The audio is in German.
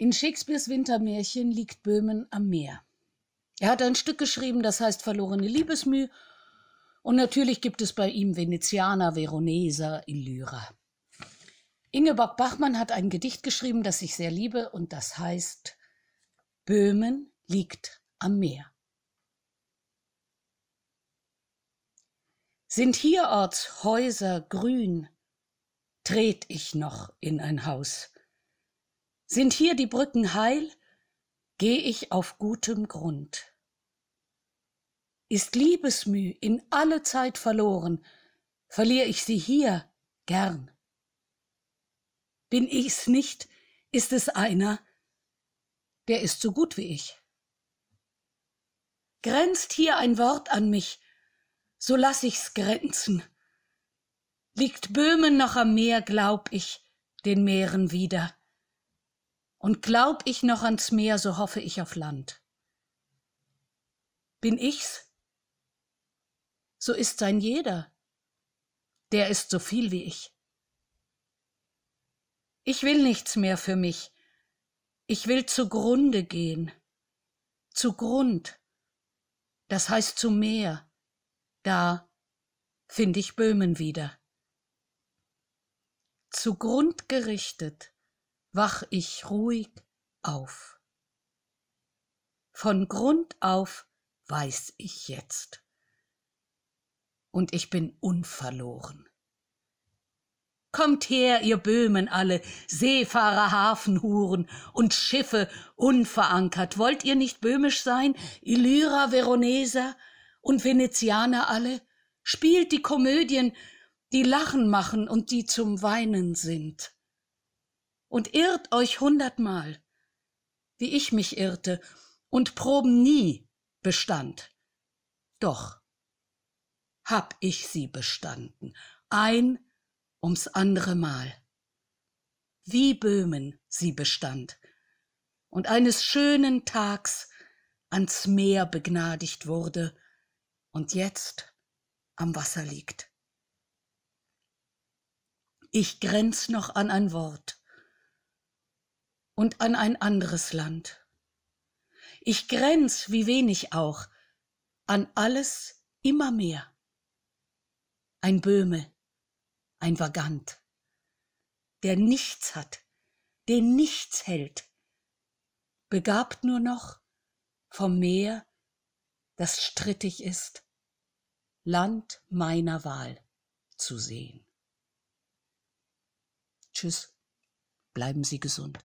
In Shakespeares Wintermärchen liegt Böhmen am Meer. Er hat ein Stück geschrieben, das heißt Verlorene Liebesmüh. Und natürlich gibt es bei ihm Venezianer, Veroneser, Illyra. Ingeborg Bachmann hat ein Gedicht geschrieben, das ich sehr liebe und das heißt Böhmen liegt am Meer. Sind hierorts Häuser grün, tret ich noch in ein Haus sind hier die Brücken heil, geh ich auf gutem Grund. Ist Liebesmüh in alle Zeit verloren, verliere ich sie hier gern. Bin ich's nicht, ist es einer, der ist so gut wie ich. Grenzt hier ein Wort an mich, so lass ich's grenzen. Liegt Böhmen noch am Meer, glaub ich, den Meeren wieder. Und glaub ich noch ans Meer, so hoffe ich auf Land. Bin ich's? So ist sein jeder. Der ist so viel wie ich. Ich will nichts mehr für mich. Ich will zugrunde gehen. Zu Grund. Das heißt zu Meer. Da finde ich Böhmen wieder. Zugrund gerichtet wach ich ruhig auf. Von Grund auf weiß ich jetzt. Und ich bin unverloren. Kommt her, ihr Böhmen alle, Seefahrer, Hafenhuren und Schiffe unverankert. Wollt ihr nicht böhmisch sein, Illyrer, Veroneser und Venezianer alle? Spielt die Komödien, die Lachen machen und die zum Weinen sind und irrt euch hundertmal, wie ich mich irrte und Proben nie bestand. Doch hab ich sie bestanden, ein ums andere Mal. Wie Böhmen sie bestand und eines schönen Tags ans Meer begnadigt wurde und jetzt am Wasser liegt. Ich grenz noch an ein Wort, und an ein anderes Land. Ich grenz, wie wenig auch, an alles immer mehr. Ein Böhme, ein Vagant, der nichts hat, den nichts hält, begabt nur noch vom Meer, das strittig ist, Land meiner Wahl zu sehen. Tschüss, bleiben Sie gesund.